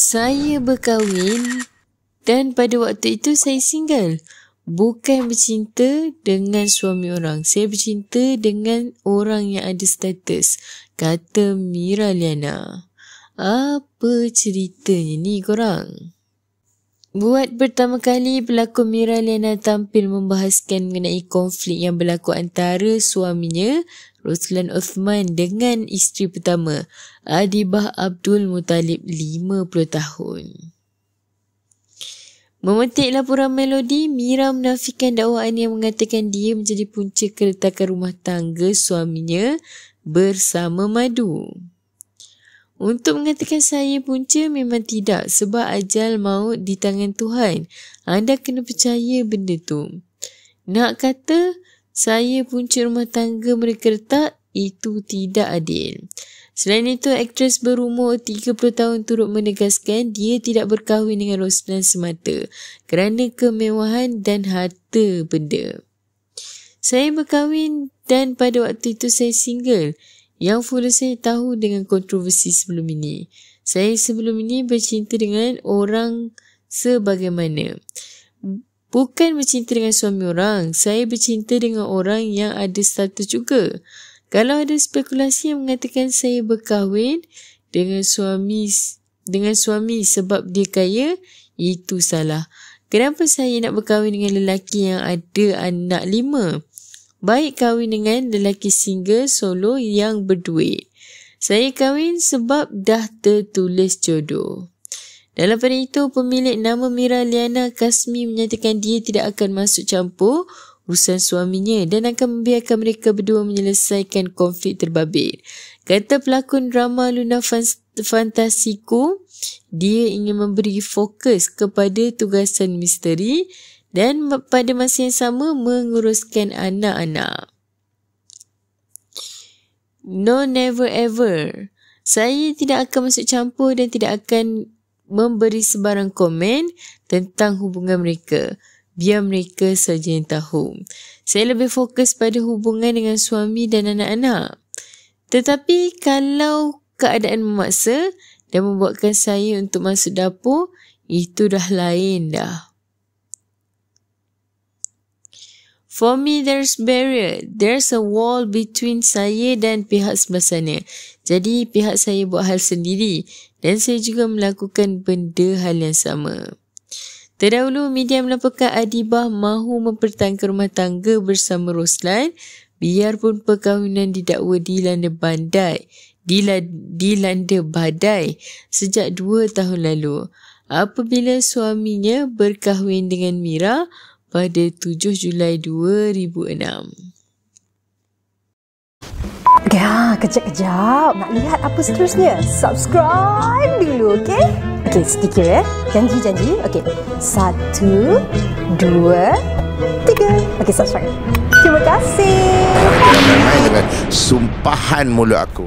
saya berkahwin dan pada waktu itu saya single. Bukan bercinta dengan suami orang. Saya bercinta dengan orang yang ada status. Kata Mira Liana. Apa ceritanya ni korang? Buat pertama kali pelakon Mira Liana tampil membahaskan mengenai konflik yang berlaku antara suaminya Ruslan Osman dengan isteri pertama, Adibah Abdul Muttalib 50 tahun. Memetik laporan Melodi, Mira menafikan dakwaan yang mengatakan dia menjadi punca keretakan rumah tangga suaminya bersama madu. Untuk mengatakan saya punca memang tidak sebab ajal maut di tangan Tuhan. Anda kena percaya benda tu. Nak kata, saya punca rumah tangga mereka retak, itu tidak adil. Selain itu, aktris berumur 30 tahun turut menegaskan dia tidak berkahwin dengan Roslan semata kerana kemewahan dan harta benda. Saya berkahwin dan pada waktu itu saya single. Yang follow saya tahu dengan kontroversi sebelum ini. Saya sebelum ini bercinta dengan orang sebagaimana. Bukan bercinta dengan suami orang, saya bercinta dengan orang yang ada status juga. Kalau ada spekulasi yang mengatakan saya berkahwin dengan suami dengan suami sebab dia kaya, itu salah. Kenapa saya nak berkahwin dengan lelaki yang ada anak lima? Baik kahwin dengan lelaki single solo yang berduit. Saya kahwin sebab dah tertulis jodoh. Dalam pada itu, pemilik nama Mira Liana Kasmi menyatakan dia tidak akan masuk campur urusan suaminya dan akan membiarkan mereka berdua menyelesaikan konflik terbabit. Kata pelakon drama Luna Fantasiku, dia ingin memberi fokus kepada tugasan misteri dan pada masa yang sama menguruskan anak-anak. No never ever. Saya tidak akan masuk campur dan tidak akan memberi sebarang komen tentang hubungan mereka. Biar mereka saja yang tahu. Saya lebih fokus pada hubungan dengan suami dan anak-anak. Tetapi kalau keadaan memaksa dan membuatkan saya untuk masuk dapur, itu dah lain dah. For me, there's barrier. There's a wall between saya dan pihak sebelah sana. Jadi, pihak saya buat hal sendiri dan saya juga melakukan benda hal yang sama. Terdahulu, media melaporkan Adibah mahu mempertahankan rumah tangga bersama Roslan biarpun perkahwinan didakwa dilanda bandai, di landa badai sejak dua tahun lalu. Apabila suaminya berkahwin dengan Mira, pada 7 Julai 2006. Ya, ha, kejap-kejap. Nak lihat apa seterusnya? Subscribe dulu, okey? Okey, sedikit ya. Eh. Janji-janji. Okey. Satu, dua, tiga. Okey, subscribe. Terima kasih. Dengan sumpahan mulut aku.